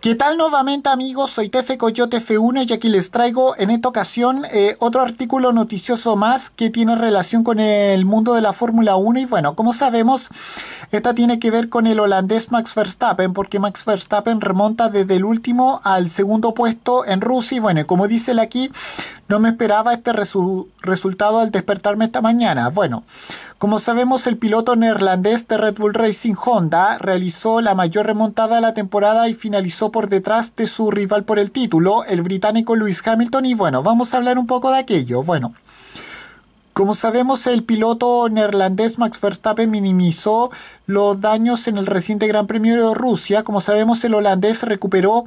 ¿Qué tal nuevamente amigos? Soy Tefe Coyote F1 y aquí les traigo en esta ocasión eh, otro artículo noticioso más que tiene relación con el mundo de la Fórmula 1 y bueno, como sabemos, esta tiene que ver con el holandés Max Verstappen porque Max Verstappen remonta desde el último al segundo puesto en Rusia y bueno, como dice él aquí, no me esperaba este resultado al despertarme esta mañana. Bueno, como sabemos, el piloto neerlandés de Red Bull Racing Honda realizó la mayor remontada de la temporada y finalizó por detrás de su rival por el título, el británico Lewis Hamilton, y bueno, vamos a hablar un poco de aquello. Bueno, como sabemos, el piloto neerlandés Max Verstappen minimizó los daños en el reciente Gran Premio de Rusia. Como sabemos, el holandés recuperó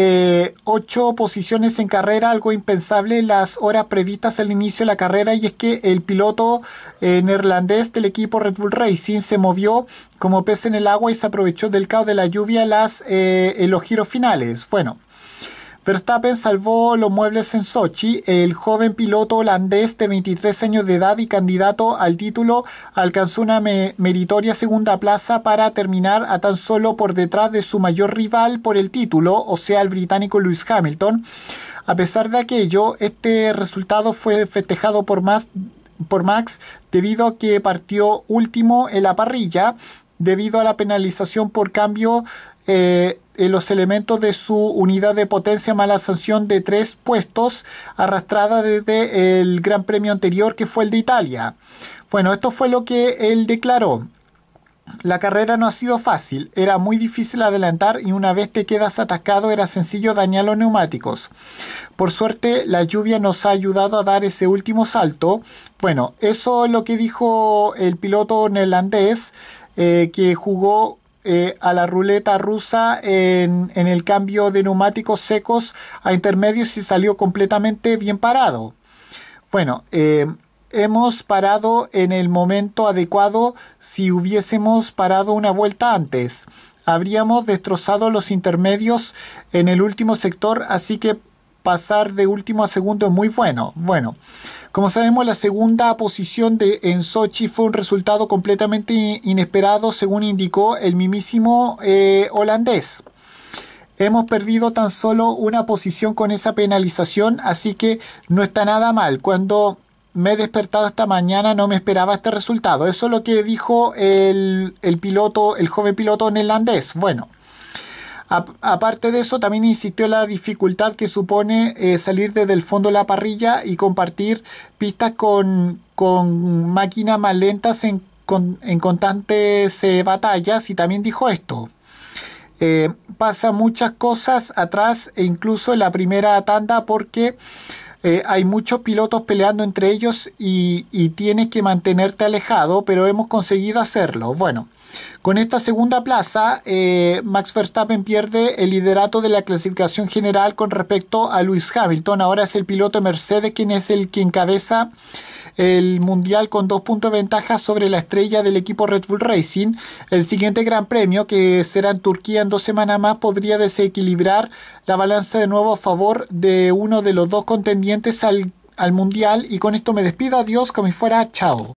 eh, ocho posiciones en carrera, algo impensable las horas previstas al inicio de la carrera y es que el piloto eh, neerlandés del equipo Red Bull Racing se movió como pez en el agua y se aprovechó del caos de la lluvia las, eh, en los giros finales. Bueno, Verstappen salvó los muebles en Sochi. El joven piloto holandés de 23 años de edad y candidato al título alcanzó una meritoria segunda plaza para terminar a tan solo por detrás de su mayor rival por el título, o sea, el británico Lewis Hamilton. A pesar de aquello, este resultado fue festejado por Max debido a que partió último en la parrilla debido a la penalización por cambio eh, eh, los elementos de su unidad de potencia mala sanción de tres puestos arrastrada desde el Gran Premio anterior que fue el de Italia. Bueno, esto fue lo que él declaró. La carrera no ha sido fácil, era muy difícil adelantar y una vez te quedas atascado era sencillo dañar los neumáticos. Por suerte la lluvia nos ha ayudado a dar ese último salto. Bueno, eso es lo que dijo el piloto neerlandés eh, que jugó eh, a la ruleta rusa en, el cambio de neumáticos secos a intermedios y salió completamente bien parado. Bueno, eh, hemos parado en el momento adecuado si hubiésemos parado una vuelta antes. Habríamos destrozado los intermedios en el último sector, así que pasar de último a segundo es muy bueno. Bueno, como sabemos, la segunda posición de, en Sochi fue un resultado completamente inesperado, según indicó el mismísimo eh, holandés. Hemos perdido tan solo una posición con esa penalización, así que no está nada mal. Cuando me he despertado esta mañana, no me esperaba este resultado. Eso es lo que dijo el, el piloto, el joven piloto neerlandés. Bueno aparte de eso, también insistió la dificultad que supone eh, salir desde el fondo de la parrilla y compartir pistas con, máquinas más lentas en, constantes eh, batallas y también dijo esto. Eh, pasa muchas cosas atrás e incluso en la primera tanda porque eh, hay muchos pilotos peleando entre ellos y, tienes que mantenerte alejado, pero hemos conseguido hacerlo. Bueno, con esta segunda plaza, eh, Max Verstappen pierde el liderato de la clasificación general con respecto a Lewis Hamilton. Ahora es el piloto Mercedes quien es el que encabeza el Mundial con dos puntos de ventaja sobre la estrella del equipo Red Bull Racing. El siguiente Gran Premio, que será en Turquía en dos semanas más, podría desequilibrar la balanza de nuevo a favor de uno de los dos contendientes al, Mundial. Y con esto me despido, adiós, como si fuera, chao.